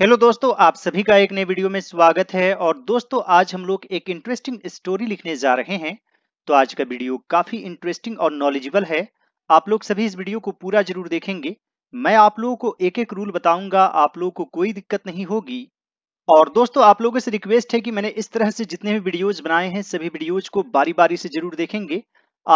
Hello दोस्तों आप सभी का एक नए वीडियो में स्वागत है और दोस्तों आज हम लोग एक इंटरेस्टिंग स्टोरी लिखने जा रहे हैं तो आज का वीडियो काफी इंटरेस्टिंग और नॉलेजेबल है आप लोग सभी इस वीडियो को पूरा जरूर देखेंगे मैं आप लोगों को एक एक रूल बताऊंगा आप लोगों को कोई दिक्कत नहीं होगी और दोस्तों आप लोगों से रिक्वेस्ट है कि मैंने इस तरह से जितने भी वीडियोज बनाए हैं सभी वीडियोज को बारी बारी से जरूर देखेंगे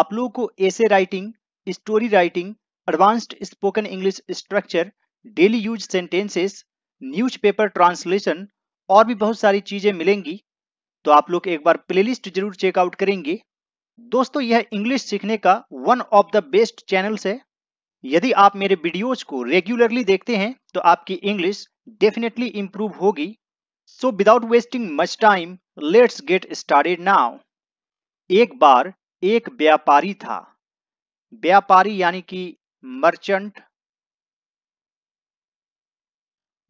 आप लोगों को ऐसे writing story writing advanced spoken English structure daily use sentences newspaper translation और भी बहुत सारी चीज़ें मिलेंगी तो आप लोग एक बार प्लेलिस्ट जरूर चेकआउट करेंगे दोस्तों यह इंग्लिश सीखने का one of the best channels है यदि आप मेरे वीडियोज को रेगुलरली देखते हैं तो आपकी इंग्लिश डेफिनेटली इंप्रूव होगी so without wasting much time let's get started now एक बार एक व्यापारी था व्यापारी यानी कि मर्चेंट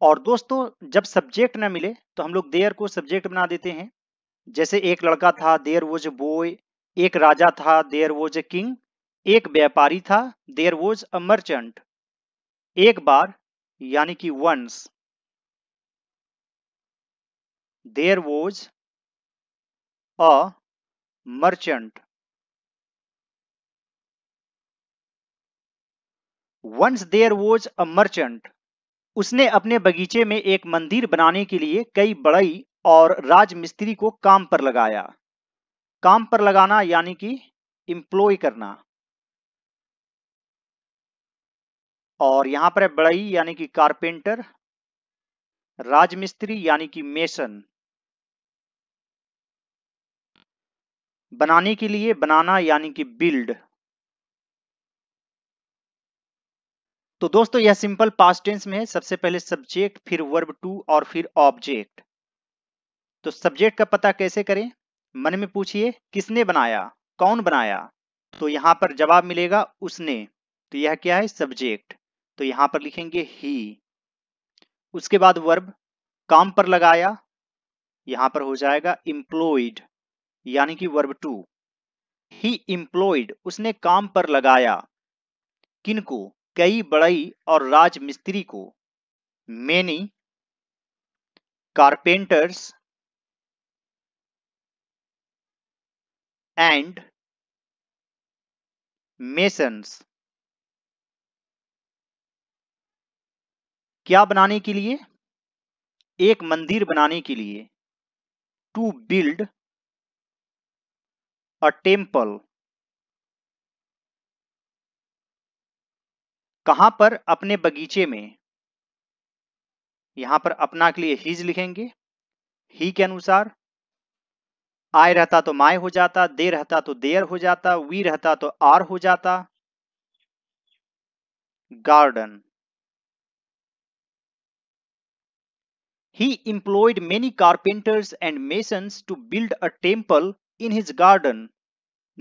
और दोस्तों जब सब्जेक्ट ना मिले तो हम लोग देयर को सब्जेक्ट बना देते हैं जैसे एक लड़का था देयर वॉज अ बॉय एक राजा था देयर वॉज अ किंग एक व्यापारी था देयर वॉज अ मर्चेंट एक बार यानी कि once there was a merchant once there was a merchant उसने अपने बगीचे में एक मंदिर बनाने के लिए कई बड़ई और राजमिस्त्री को काम पर लगाया काम पर लगाना यानी कि इम्प्लॉय करना और यहां पर है बड़ई यानी कि कारपेंटर राजमिस्त्री यानी कि मेसन बनाने के लिए बनाना यानी कि बिल्ड तो दोस्तों यह सिंपल पास्ट टेंस में है सबसे पहले सब्जेक्ट फिर वर्ब टू और फिर ऑब्जेक्ट तो सब्जेक्ट का पता कैसे करें मन में पूछिए किसने बनाया कौन बनाया तो यहां पर जवाब मिलेगा उसने तो यह क्या है सब्जेक्ट तो यहां पर लिखेंगे ही उसके बाद वर्ब काम पर लगाया यहां पर हो जाएगा इंप्लॉयड यानी कि वर्ब टू ही इंप्लॉयड उसने काम पर लगाया किनको कई बड़ई और राजमिस्त्री को मैनी कारपेंटर्स एंड मेसन्स क्या बनाने के लिए एक मंदिर बनाने के लिए टू बिल्ड अ टेम्पल कहां पर अपने बगीचे में यहां पर अपना के लिए हीज लिखेंगे ही के अनुसार आय रहता तो माय हो जाता दे रहता तो देर हो जाता वी रहता तो आर हो जाता garden He employed many carpenters and masons to build a temple in his garden.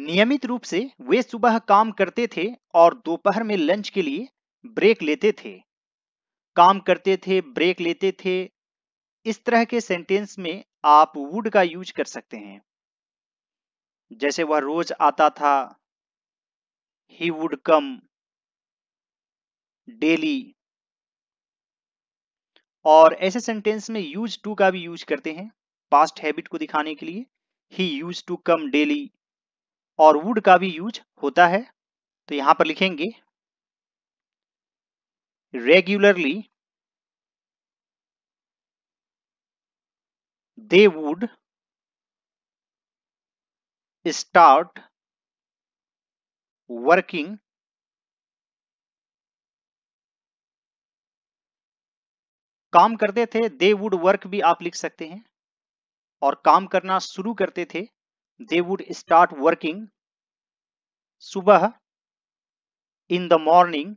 नियमित रूप से वे सुबह काम करते थे और दोपहर में लंच के लिए ब्रेक लेते थे काम करते थे ब्रेक लेते थे इस तरह के सेंटेंस में आप वुड का यूज कर सकते हैं जैसे वह रोज आता था ही वुड कम डेली और ऐसे सेंटेंस में यूज टू का भी यूज करते हैं पास्ट हैबिट को दिखाने के लिए ही यूज टू कम डेली और वुड का भी यूज होता है तो यहां पर लिखेंगे regularly they would start working काम करते थे दे वुड वर्क भी आप लिख सकते हैं और काम करना शुरू करते थे दे वुड स्टार्ट वर्किंग सुबह इन द मॉर्निंग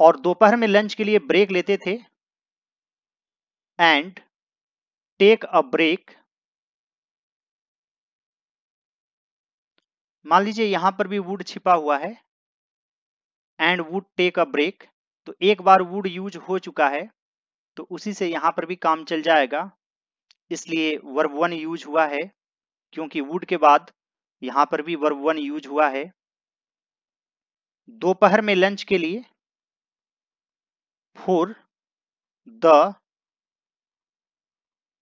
और दोपहर में लंच के लिए ब्रेक लेते थे एंड टेक अ ब्रेक मान लीजिए यहां पर भी वुड छिपा हुआ है and would take a break तो एक बार वुड यूज हो चुका है तो उसी से यहां पर भी काम चल जाएगा इसलिए वर्ब वन यूज हुआ है क्योंकि वुड के बाद यहां पर भी वर्ब वन यूज हुआ है दोपहर में लंच के लिए द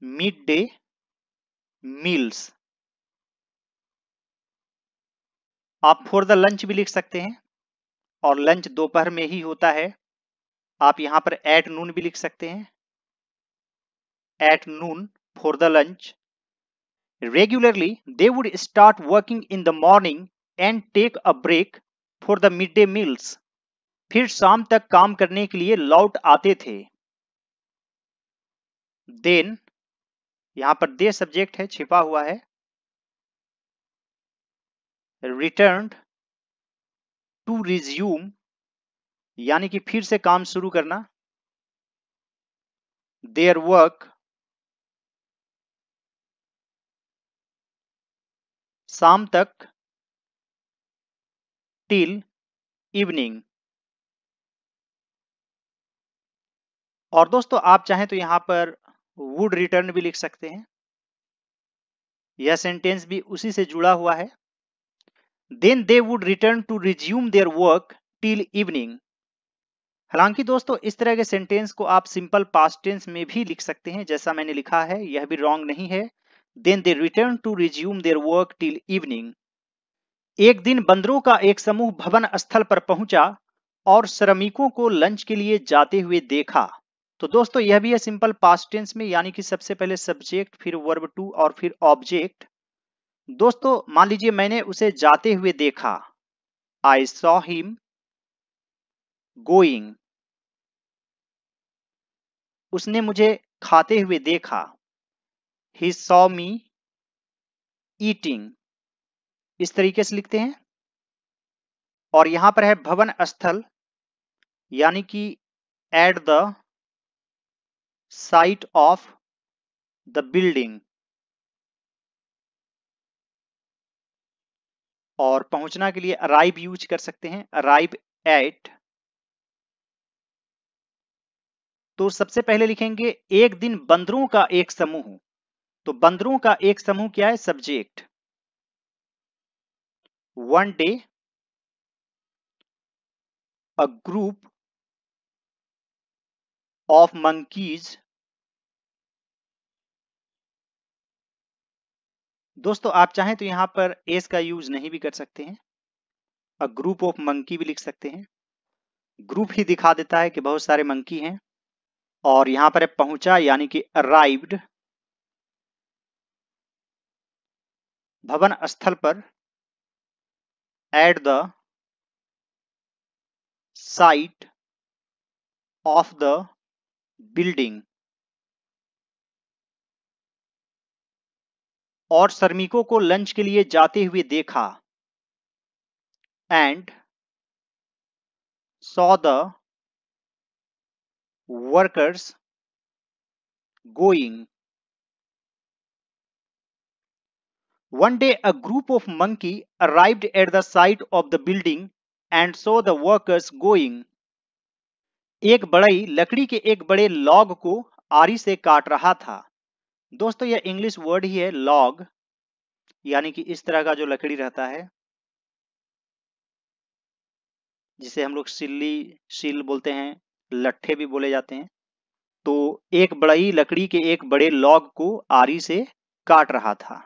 मिड डे मील्स आप फॉर द लंच भी लिख सकते हैं और लंच दोपहर में ही होता है आप यहां पर एट नून भी लिख सकते हैं at noon for the lunch regularly they would start working in the morning and take a break for the mid day meals फिर शाम तक काम करने के लिए लौट आते थे देन यहां पर दे सब्जेक्ट है छिपा हुआ है रिटर्न टू रिज्यूम यानी कि फिर से काम शुरू करना देयर वर्क शाम तक टिल इवनिंग और दोस्तों आप चाहें तो यहाँ पर वुड रिटर्न भी लिख सकते हैं यह सेंटेंस भी उसी से जुड़ा हुआ है then they would return to resume their work till evening हालांकि दोस्तों इस तरह के सेंटेंस को आप सिंपल पास्ट टेंस में भी लिख सकते हैं जैसा मैंने लिखा है यह भी रॉन्ग नहीं है then they return to resume their work till evening एक दिन बंदरों का एक समूह भवन स्थल पर पहुंचा और श्रमिकों को लंच के लिए जाते हुए देखा तो दोस्तों यह भी है सिंपल पास्ट टेंस में यानी कि सबसे पहले सब्जेक्ट फिर वर्ब टू और फिर ऑब्जेक्ट दोस्तों मान लीजिए मैंने उसे जाते हुए देखा आई सॉ हिम गोइंग उसने मुझे खाते हुए देखा ही सॉ मी ईटिंग इस तरीके से लिखते हैं और यहां पर है भवन स्थल यानी कि at the site of the building और पहुंचना के लिए अराइव यूज कर सकते हैं अराइव एट तो सबसे पहले लिखेंगे एक दिन बंदरों का एक समूह तो बंदरों का एक समूह क्या है subject one day a group of monkeys दोस्तों आप चाहें तो यहां पर एस का यूज नहीं भी कर सकते हैं और ग्रुप ऑफ मंकी भी लिख सकते हैं ग्रुप ही दिखा देता है कि बहुत सारे मंकी हैं और यहां पर पहुंचा यानी कि अराइव्ड भवन स्थल पर at the site of the building और श्रमिकों को लंच के लिए जाते हुए देखा and saw the workers going one day a group of monkey arrived at the site of the building and saw the workers going एक बड़ई लकड़ी के एक बड़े लॉग को आरी से काट रहा था दोस्तों यह इंग्लिश वर्ड ही है लॉग यानी कि इस तरह का जो लकड़ी रहता है जिसे हम लोग सिल्ली सिल बोलते हैं लट्ठे भी बोले जाते हैं तो एक बड़ई लकड़ी के एक बड़े लॉग को आरी से काट रहा था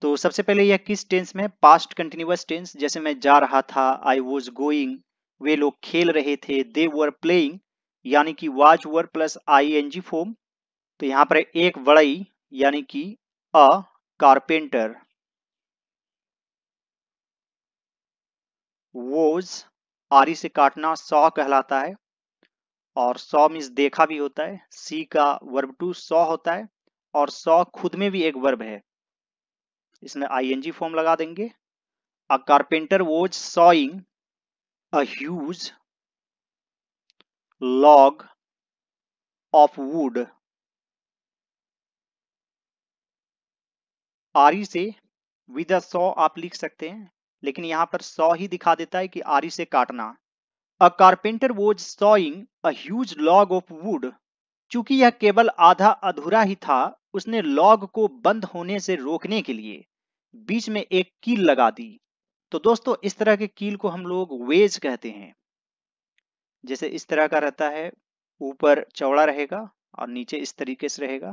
तो सबसे पहले यह किस टेंस में पास्ट कंटिन्यूस टेंस जैसे मैं जा रहा था आई वॉज गोइंग वे लोग खेल रहे थे दे वर प्लेइंग यानी कि was were plus I N G form तो यहां पर एक वड़ई यानी कि अ कारपेंटर वोज आरी से काटना सौ कहलाता है और सौ मीन्स देखा भी होता है सी का वर्ब टू सौ होता है और सौ खुद में भी एक वर्ब है इसमें आई जी फॉर्म लगा देंगे a carpenter was sawing a huge log of wood आरी से विद सौ आप लिख सकते हैं लेकिन यहां पर सौ ही दिखा देता है कि आरी से काटना a carpenter was sawing a huge log of wood चूंकि यह केवल आधा अधूरा ही था उसने लॉग को बंद होने से रोकने के लिए बीच में एक कील लगा दी तो दोस्तों इस तरह के कील को हम लोग वेज कहते हैं जैसे इस तरह का रहता है ऊपर चौड़ा रहेगा और नीचे इस तरीके से रहेगा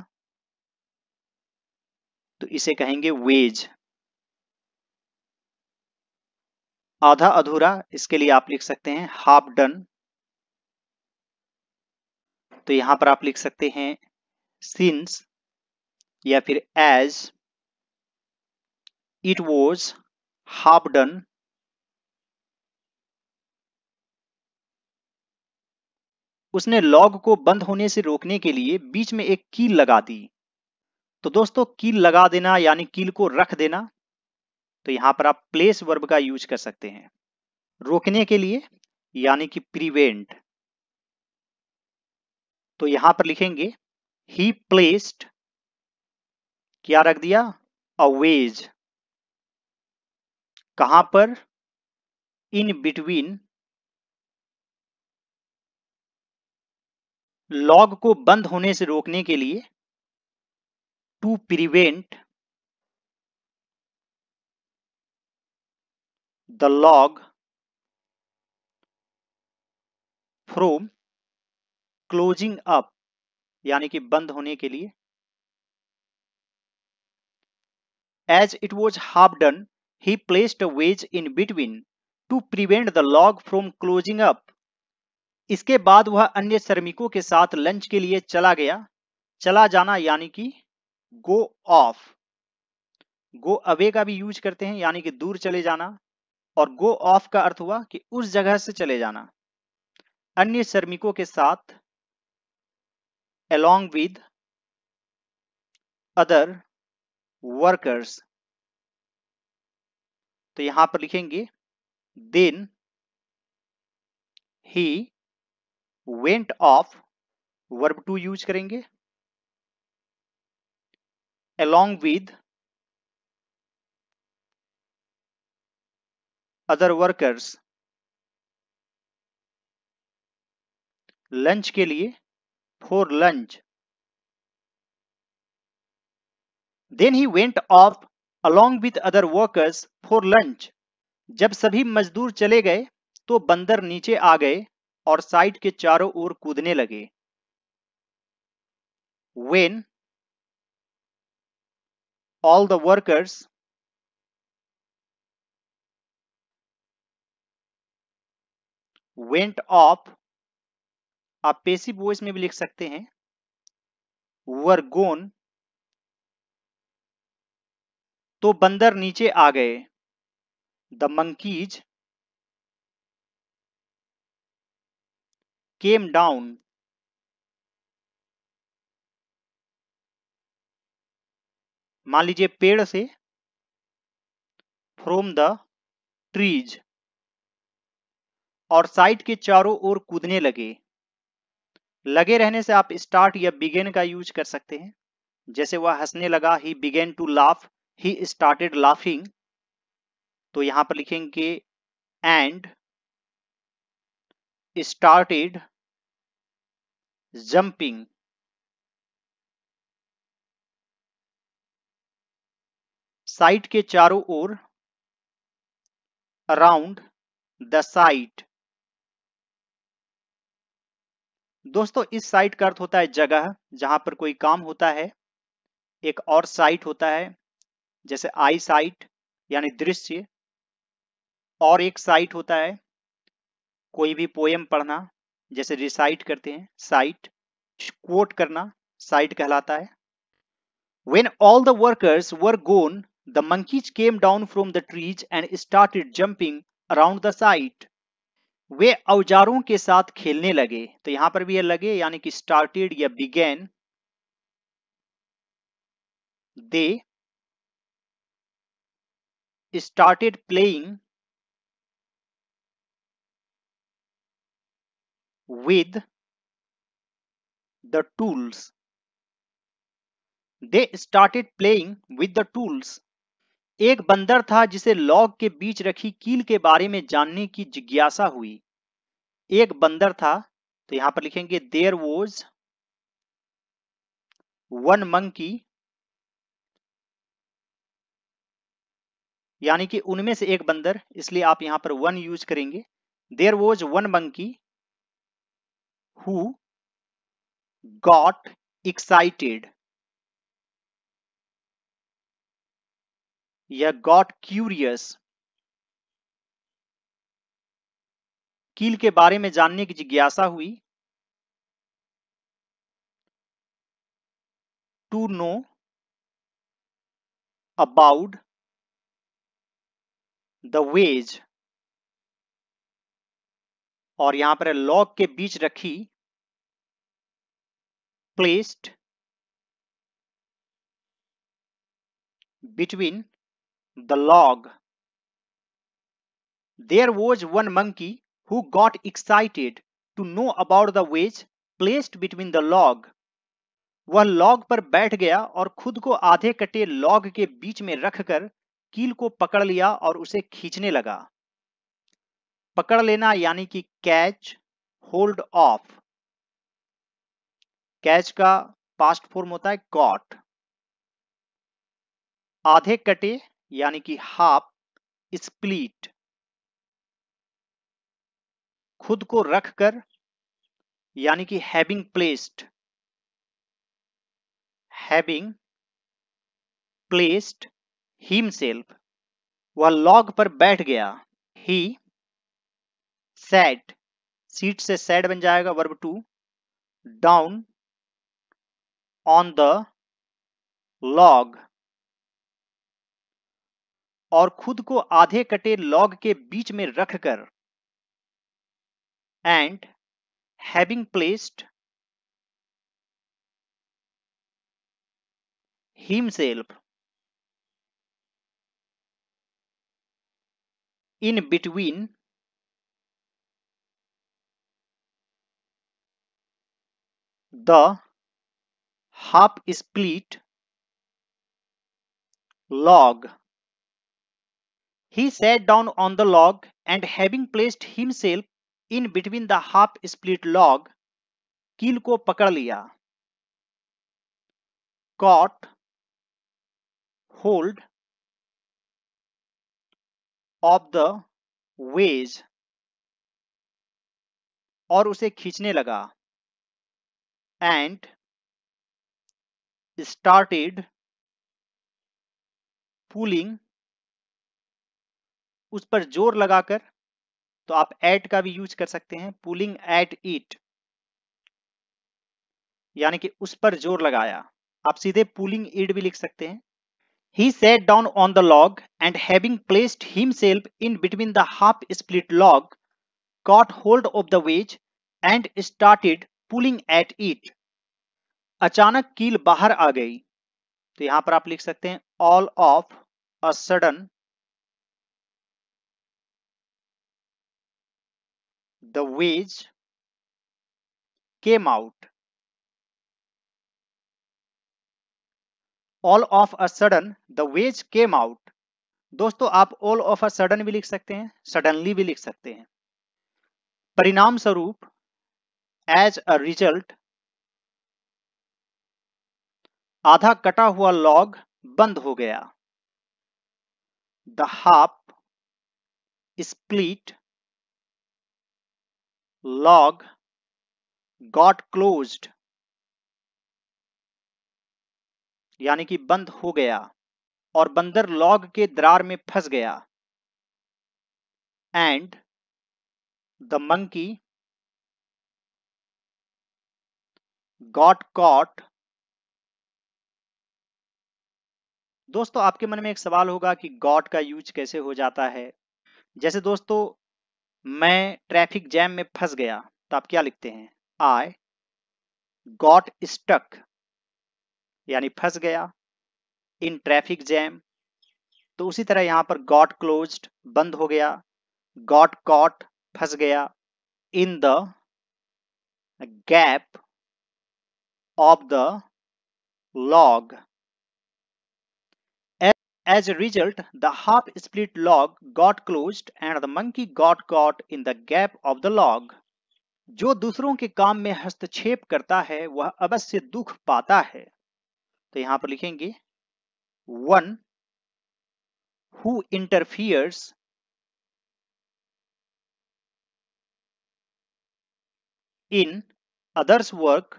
तो इसे कहेंगे वेज आधा अधूरा इसके लिए आप लिख सकते हैं हाफ डन तो यहां पर आप लिख सकते हैं सिंस या फिर as it was half done उसने लॉग को बंद होने से रोकने के लिए बीच में एक कील लगा दी तो दोस्तों कील लगा देना यानी कील को रख देना तो यहां पर आप प्लेस वर्ब का यूज कर सकते हैं रोकने के लिए यानी कि प्रिवेंट तो यहां पर लिखेंगे ही प्लेस्ड क्या रख दिया अवेज कहां पर इन बिटवीन लॉग को बंद होने से रोकने के लिए to prevent the log from closing up यानी कि बंद होने के लिए as it was half done He placed a wedge in between to prevent the log from closing up. इसके बाद वह अन्य श्रमिकों के साथ लंच के लिए चला गया चला जाना यानी कि गो ऑफ गो अवे का भी यूज करते हैं यानी कि दूर चले जाना और गो ऑफ का अर्थ हुआ कि उस जगह से चले जाना अन्य श्रमिकों के साथ अलोंग विद अदर वर्कर्स तो यहां पर लिखेंगे then he went off verb to use करेंगे along with other workers lunch के लिए for lunch then he went off along with other workers for lunch. जब सभी मजदूर चले गए तो बंदर नीचे आ गए और साइट के चारों ओर कूदने लगे When all the workers went off आप पेसिव वॉइस में भी लिख सकते हैं were gone तो बंदर नीचे आ गए द मंकीज केम डाउन मान लीजिए पेड़ से फ्रोम द ट्रीज और साइट के चारों ओर कूदने लगे लगे रहने से आप स्टार्ट या बिगेन का यूज कर सकते हैं जैसे वह हंसने लगा he began to laugh he started laughing तो यहां पर लिखेंगे एंड स्टार्टेड जंपिंग साइट के चारों ओर अराउंड द साइट दोस्तों इस साइट का अर्थ होता है जगह जहां पर कोई काम होता है एक और साइट होता है जैसे आई साइट यानी दृश्य और एक साइट होता है कोई भी पोएम पढ़ना जैसे रिसाइट करते हैं साइट कोट करना साइट कहलाता है when all the workers were gone the monkeys came down from the trees and started jumping around the site वे औजारों के साथ खेलने लगे तो यहां पर भी यह लगे यानी कि स्टार्टेड या began they started playing with the tools. They started playing with the tools एक बंदर था जिसे लॉग के बीच रखी कील के बारे में जानने की जिज्ञासा हुई एक बंदर था तो यहां पर लिखेंगे देर वॉज वन मंकी यानी कि उनमें से एक बंदर इसलिए आप यहां पर वन यूज करेंगे there was one monkey who got excited या गॉट क्यूरियस कील के बारे में जानने की जिज्ञासा हुई to know about the wedge और यहां पर लॉग के बीच रखी placed between the log there was one monkey who got excited to know about the wedge placed between the log वह लॉग पर बैठ गया और खुद को आधे कटे लॉग के बीच में रखकर कील को पकड़ लिया और उसे खींचने लगा पकड़ लेना यानी कि कैच होल्ड ऑफ कैच का पास्ट फॉर्म होता है कॉट आधे कटे यानी कि हाफ स्प्लीट खुद को रखकर यानी कि having placed having placed himself वह लॉग पर बैठ गया ही सेट सीट से सैड बन जाएगा verb to down on the log और खुद को आधे कटे लॉग के बीच में रखकर and having placed himself in between the half split log. He sat down on the log and having placed himself in between the half split log, कील को पकड़ लिया. Caught, hold of the wedge और उसे खींचने लगा and started pulling उस पर जोर लगाकर तो आप एट का भी यूज कर सकते हैं पुलिंग एट इट यानी कि उस पर जोर लगाया आप सीधे पुलिंग इड भी लिख सकते हैं He sat down on the log, and having placed himself in between the half split log, caught hold of the wedge and started pulling at it. अचानक कील बाहर आ गई तो यहां पर आप लिख सकते हैं all of a sudden the wedge came out all of a sudden the wedge came out दोस्तों आप ऑल ऑफ अ सडन भी लिख सकते हैं सडनली भी लिख सकते हैं परिणाम स्वरूप एज अ रिजल्ट आधा कटा हुआ लॉग बंद हो गया the half split log got closed यानी कि बंद हो गया और बंदर लॉग के दरार में फंस गया and the monkey got caught दोस्तों आपके मन में एक सवाल होगा कि गॉट का यूज कैसे हो जाता है जैसे दोस्तों मैं ट्रैफिक जैम में फंस गया तो आप क्या लिखते हैं आई गॉट स्टक यानी फंस गया इन ट्रैफिक जैम तो उसी तरह यहां पर गॉट क्लोज बंद हो गया गॉट कॉट फंस गया in the gap of the log as a result the half split log got close and the monkey got caught in the gap of the log जो दूसरों के काम में हस्तक्षेप करता है वह अवश्य दुख पाता है तो यहां पर लिखेंगे one who interferes in others work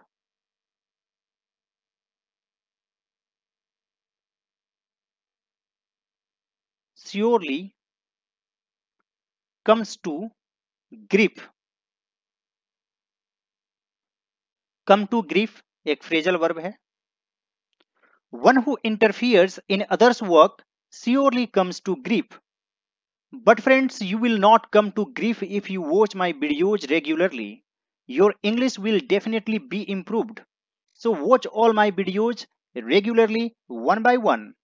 surely comes to grip come to grip एक फ्रेजल वर्ब है One who interferes in others' work surely comes to grief. But friends, you will not come to grief if you watch my videos regularly. Your English will definitely be improved. So watch all my videos regularly, one by one.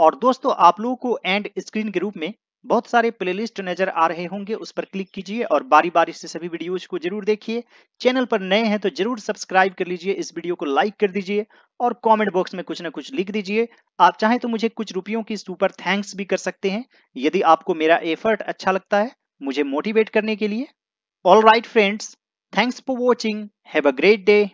और दोस्तों आप लोगों को and screen के रूप में बहुत सारे प्लेलिस्ट नजर आ रहे होंगे उस पर क्लिक कीजिए और बारी बारी से सभी वीडियोज को जरूर देखिए चैनल पर नए हैं तो जरूर सब्सक्राइब कर लीजिए इस वीडियो को लाइक कर दीजिए और कमेंट बॉक्स में कुछ ना कुछ लिख दीजिए आप चाहें तो मुझे कुछ रुपयों की सुपर थैंक्स भी कर सकते हैं यदि आपको मेरा एफर्ट अच्छा लगता है मुझे मोटिवेट करने के लिए all right friends thanks for watching have a great day